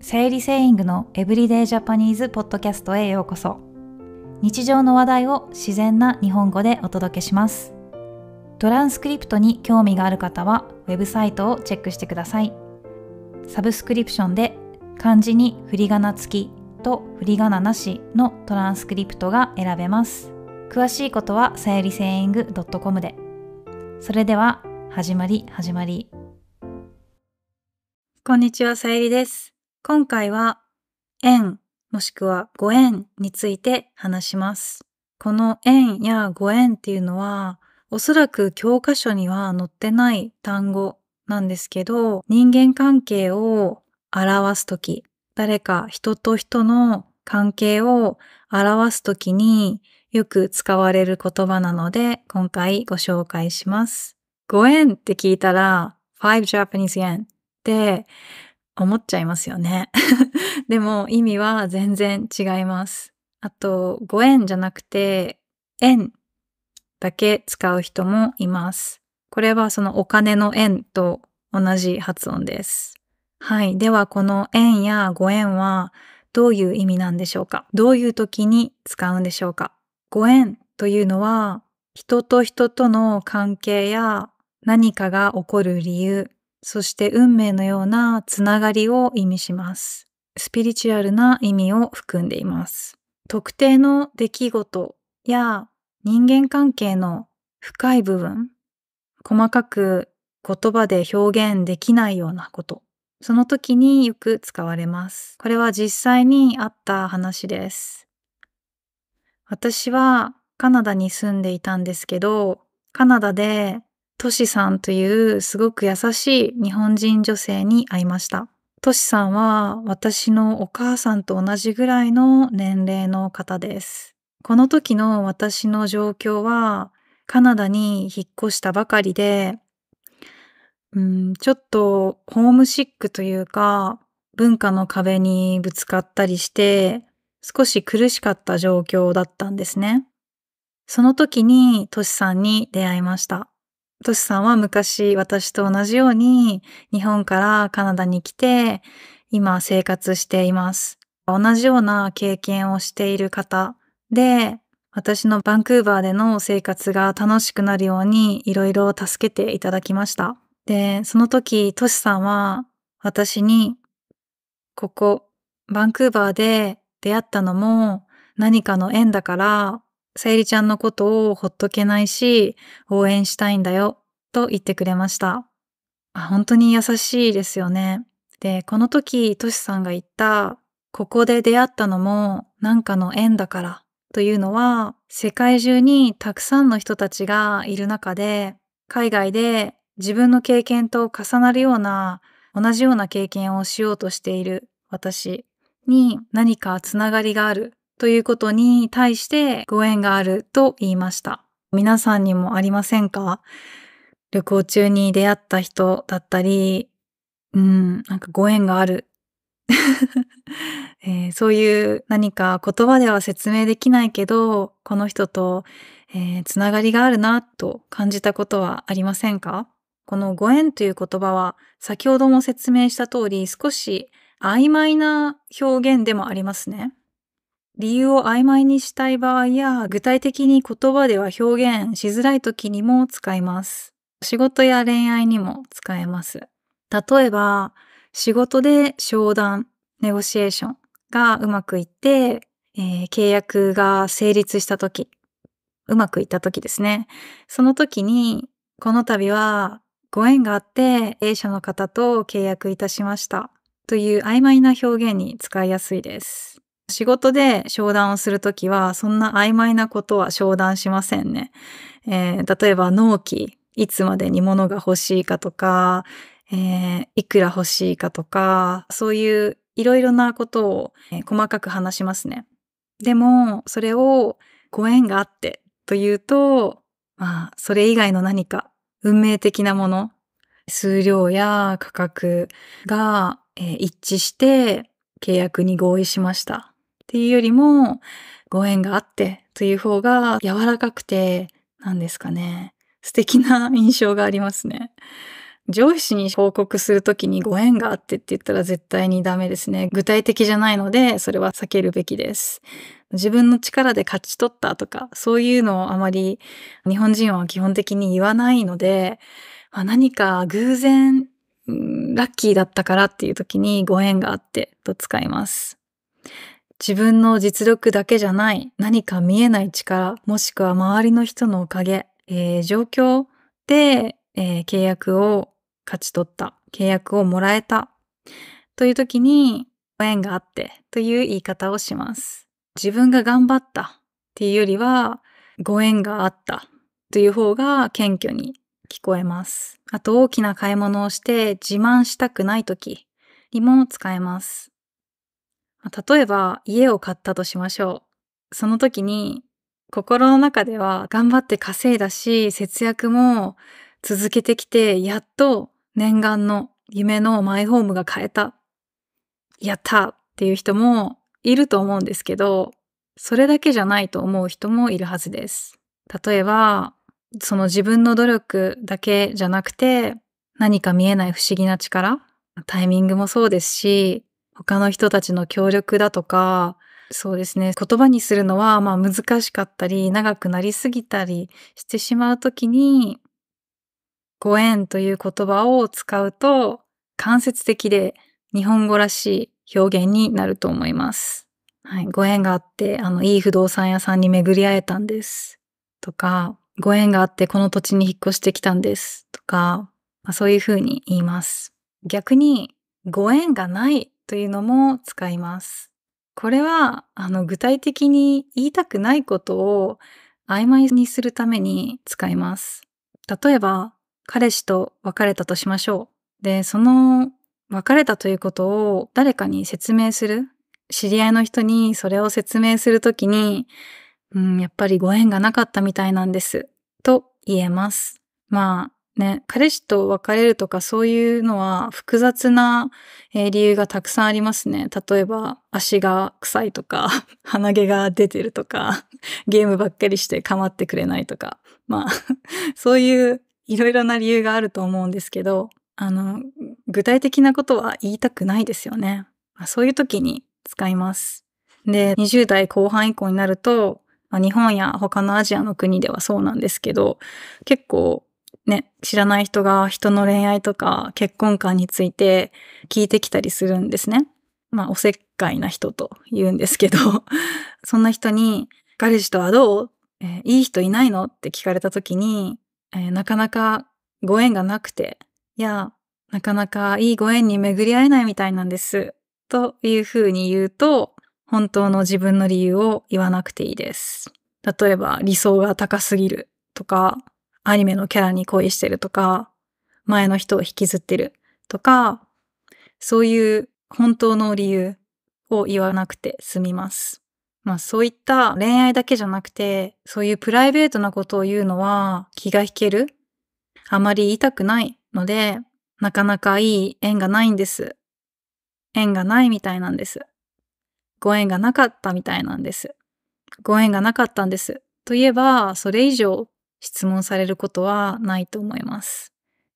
生理セイングのエブリデイジャパニーズポッドキャストへようこそ日常の話題を自然な日本語でお届けしますトランスクリプトに興味がある方はウェブサイトをチェックしてくださいサブスクリプションで漢字に振り仮名付きと振り仮名なしのトランスクリプトが選べます詳しいことはさゆりセイング .com でそれでは始まり始まりこんにちはさゆりです今回は縁もしくはご縁について話します。この縁やご縁っていうのはおそらく教科書には載ってない単語なんですけど人間関係を表すとき誰か人と人の関係を表すときによく使われる言葉なので今回ご紹介します。ご縁って聞いたら5 Japanese yen って思っちゃいますよね。でも意味は全然違います。あと、ご縁じゃなくて、縁だけ使う人もいます。これはそのお金の縁と同じ発音です。はい。では、この縁やご縁はどういう意味なんでしょうかどういう時に使うんでしょうかご縁というのは、人と人との関係や何かが起こる理由、そして運命のようなつながりを意味します。スピリチュアルな意味を含んでいます。特定の出来事や人間関係の深い部分、細かく言葉で表現できないようなこと、その時によく使われます。これは実際にあった話です。私はカナダに住んでいたんですけど、カナダでトシさんというすごく優しい日本人女性に会いました。トシさんは私のお母さんと同じぐらいの年齢の方です。この時の私の状況はカナダに引っ越したばかりで、うん、ちょっとホームシックというか文化の壁にぶつかったりして少し苦しかった状況だったんですね。その時にトシさんに出会いました。トシさんは昔私と同じように日本からカナダに来て今生活しています。同じような経験をしている方で私のバンクーバーでの生活が楽しくなるようにいろいろ助けていただきました。で、その時トシさんは私にここバンクーバーで出会ったのも何かの縁だからさゆりちゃんのことをほっとけないし、応援したいんだよ、と言ってくれました。本当に優しいですよね。で、この時、としさんが言った、ここで出会ったのもなんかの縁だからというのは、世界中にたくさんの人たちがいる中で、海外で自分の経験と重なるような、同じような経験をしようとしている私に何かつながりがあるということに対してご縁があると言いました。皆さんにもありませんか旅行中に出会った人だったり、うん、なんかご縁がある えー、そういう何か言葉では説明できないけど、この人と、えー、つながりがあるなと感じたことはありませんかこのご縁という言葉は先ほども説明した通り少し曖昧な表現でもありますね。理由を曖昧にしたい場合や、具体的に言葉では表現しづらい時にも使います。仕事や恋愛にも使えます。例えば、仕事で商談、ネゴシエーションがうまくいって、えー、契約が成立した時、うまくいった時ですね。その時に、この度はご縁があって A 社の方と契約いたしましたという曖昧な表現に使いやすいです。仕事で商談をするときは、そんな曖昧なことは商談しませんね。えー、例えば、納期、いつまでに物が欲しいかとか、えー、いくら欲しいかとか、そういういろいろなことを、えー、細かく話しますね。でも、それをご縁があってというと、まあ、それ以外の何か、運命的なもの、数量や価格が、えー、一致して契約に合意しました。っていうよりも、ご縁があってという方が柔らかくて、なんですかね、素敵な印象がありますね。上司に報告するときにご縁があってって言ったら絶対にダメですね。具体的じゃないので、それは避けるべきです。自分の力で勝ち取ったとか、そういうのをあまり日本人は基本的に言わないので、あ何か偶然、ラッキーだったからっていう時にご縁があってと使います。自分の実力だけじゃない何か見えない力、もしくは周りの人のおかげ、えー、状況で、えー、契約を勝ち取った、契約をもらえたという時にご縁があってという言い方をします。自分が頑張ったっていうよりはご縁があったという方が謙虚に聞こえます。あと大きな買い物をして自慢したくない時にも使えます。例えば家を買ったとしましょう。その時に心の中では頑張って稼いだし節約も続けてきてやっと念願の夢のマイホームが買えた。やったっていう人もいると思うんですけど、それだけじゃないと思う人もいるはずです。例えば、その自分の努力だけじゃなくて、何か見えない不思議な力、タイミングもそうですし、他の人たちの協力だとか、そうですね。言葉にするのは、まあ難しかったり、長くなりすぎたりしてしまうときに、ご縁という言葉を使うと、間接的で日本語らしい表現になると思います。はい。ご縁があって、あの、いい不動産屋さんに巡り会えたんです。とか、ご縁があってこの土地に引っ越してきたんです。とか、まあ、そういうふうに言います。逆に、ご縁がないというのも使います。これは、あの、具体的に言いたくないことを曖昧にするために使います。例えば、彼氏と別れたとしましょう。で、その別れたということを誰かに説明する。知り合いの人にそれを説明するときに、うん、やっぱりご縁がなかったみたいなんです。と言えます。まあ、ね、彼氏と別れるとかそういうのは複雑な、理由がたくさんありますね。例えば足が臭いとか、鼻毛が出てるとか、ゲームばっかりして構ってくれないとか、まあ、そういういろいろな理由があると思うんですけど、あの、具体的なことは言いたくないですよね。そういう時に使います。で、20代後半以降になると、日本や他のアジアの国ではそうなんですけど、結構ね、知らない人が人の恋愛とか結婚観について聞いてきたりするんですね。まあ、おせっかいな人と言うんですけど、そんな人に、彼氏とはどう、えー、いい人いないのって聞かれた時に、えー、なかなかご縁がなくて、いや、なかなかいいご縁に巡り合えないみたいなんです。というふうに言うと、本当の自分の理由を言わなくていいです。例えば、理想が高すぎるとか、アニメのキャラに恋してるとか、前の人を引きずってるとか、そういう本当の理由を言わなくて済みます。まあそういった恋愛だけじゃなくて、そういうプライベートなことを言うのは気が引ける。あまり言いたくないので、なかなかいい縁がないんです。縁がないみたいなんです。ご縁がなかったみたいなんです。ご縁がなかったんです。といえば、それ以上質問されることはないと思います。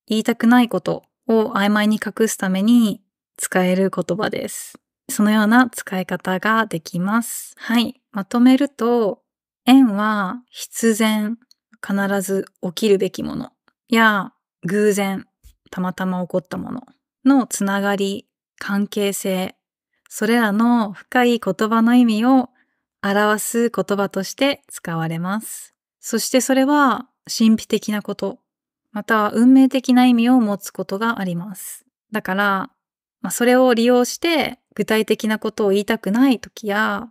言いたくないことを曖昧に隠すために使える言葉です。そのような使い方ができます。はい。まとめると、縁は必然、必ず起きるべきものや偶然、たまたま起こったもののつながり、関係性、それらの深い言葉の意味を表す言葉として使われます。そしてそれは神秘的なこと、または運命的な意味を持つことがあります。だから、まあ、それを利用して具体的なことを言いたくない時や、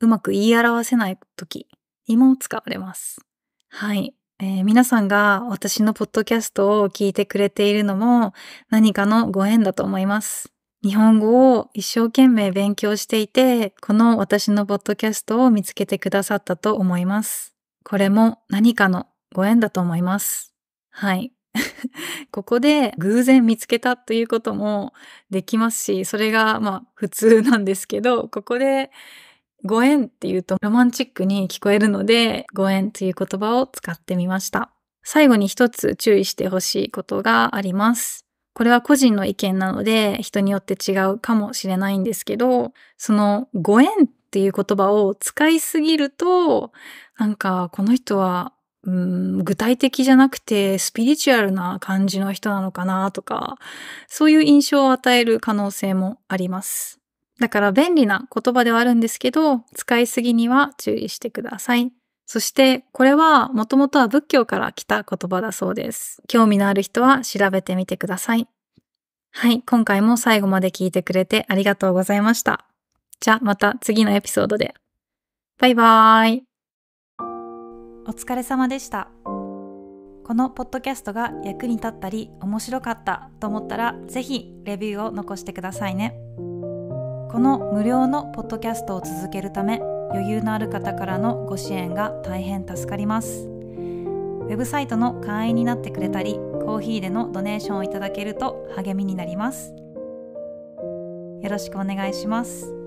うまく言い表せない時にも使われます。はい。えー、皆さんが私のポッドキャストを聞いてくれているのも何かのご縁だと思います。日本語を一生懸命勉強していて、この私のポッドキャストを見つけてくださったと思います。これも何かのご縁だと思います。はい。ここで偶然見つけたということもできますし、それがまあ普通なんですけど、ここでご縁っていうとロマンチックに聞こえるので、ご縁という言葉を使ってみました。最後に一つ注意してほしいことがあります。これは個人の意見なので人によって違うかもしれないんですけど、そのご縁っっていう言葉を使いすぎると、なんかこの人は、うん、具体的じゃなくてスピリチュアルな感じの人なのかなとか、そういう印象を与える可能性もあります。だから便利な言葉ではあるんですけど、使いすぎには注意してください。そして、これはもともとは仏教から来た言葉だそうです。興味のある人は調べてみてください。はい、今回も最後まで聞いてくれてありがとうございました。じゃあまた次のエピソードで。バイバーイ。お疲れ様でした。このポッドキャストが役に立ったり面白かったと思ったら是非レビューを残してくださいね。この無料のポッドキャストを続けるため余裕のある方からのご支援が大変助かります。ウェブサイトの会員になってくれたり、コーヒーでのドネーションをいただけると励みになります。よろしくお願いします。